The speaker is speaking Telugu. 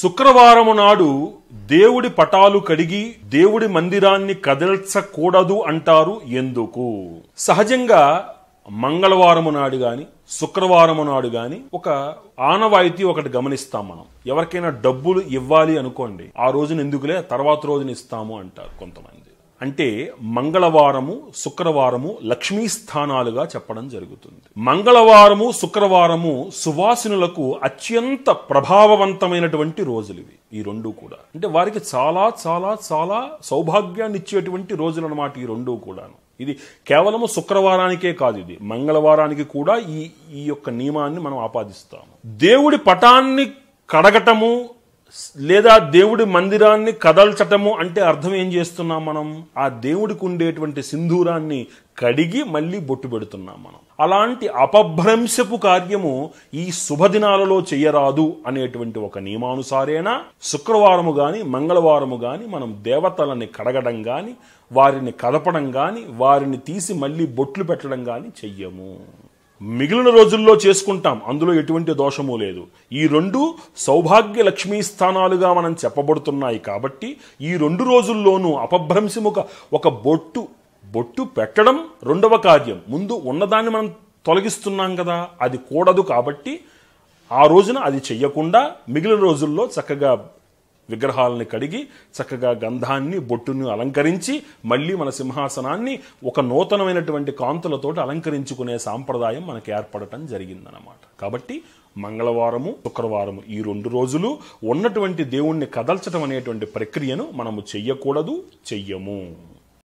శుక్రవారము నాడు దేవుడి పటాలు కడిగి దేవుడి మందిరాన్ని కదల్చకూడదు అంటారు ఎందుకు సహజంగా మంగళవారము నాడు గాని శుక్రవారము నాడు గాని ఒక ఆనవాయితీ ఒకటి గమనిస్తాం మనం ఎవరికైనా డబ్బులు ఇవ్వాలి అనుకోండి ఆ రోజున ఎందుకులే తర్వాత రోజున ఇస్తాము అంటారు కొంతమంది అంటే మంగళవారము శుక్రవారము లక్ష్మీ స్థానాలుగా చెప్పడం జరుగుతుంది మంగళవారము శుక్రవారము సువాసినులకు అత్యంత ప్రభావవంతమైనటువంటి రోజులు ఇవి ఈ రెండు కూడా అంటే వారికి చాలా చాలా చాలా సౌభాగ్యాన్ని ఇచ్చేటువంటి రోజులు అనమాట ఈ రెండు కూడాను ఇది కేవలము శుక్రవారానికే కాదు ఇది మంగళవారానికి కూడా ఈ ఈ యొక్క నియమాన్ని మనం ఆపాదిస్తాము దేవుడి పటాన్ని కడగటము లేదా దేవుడి మందిరాన్ని కదల్చటము అంటే అర్థం ఏం చేస్తున్నాం మనం ఆ దేవుడికి ఉండేటువంటి సింధూరాన్ని కడిగి మళ్ళీ బొట్టు పెడుతున్నాం మనం అలాంటి అపభ్రంశపు కార్యము ఈ శుభదినాలలో చెయ్యరాదు అనేటువంటి ఒక నియమానుసారేణ శుక్రవారము గాని మంగళవారము గాని మనం దేవతలని కడగడం గాని వారిని కదపడం గాని వారిని తీసి మళ్ళీ బొట్లు పెట్టడం గాని చెయ్యము మిగిలిన రోజుల్లో చేసుకుంటాం అందులో ఎటువంటి దోషము లేదు ఈ రెండు సౌభాగ్య లక్ష్మీ స్థానాలుగా మనం చెప్పబడుతున్నాయి కాబట్టి ఈ రెండు రోజుల్లోనూ అపభ్రంశముక ఒక బొట్టు బొట్టు పెట్టడం రెండవ కార్యం ముందు ఉన్నదాన్ని మనం తొలగిస్తున్నాం కదా అది కూడదు కాబట్టి ఆ రోజున అది చెయ్యకుండా మిగిలిన రోజుల్లో చక్కగా విగ్రహాలని కడిగి చక్కగా గంధాన్ని బొట్టును అలంకరించి మళ్ళీ మన సింహాసనాన్ని ఒక నూతనమైనటువంటి కాంతులతోటి అలంకరించుకునే సాంప్రదాయం మనకు ఏర్పడటం జరిగిందనమాట కాబట్టి మంగళవారము శుక్రవారము ఈ రెండు రోజులు ఉన్నటువంటి దేవుణ్ణి కదల్చడం అనేటువంటి ప్రక్రియను మనము చెయ్యకూడదు చెయ్యము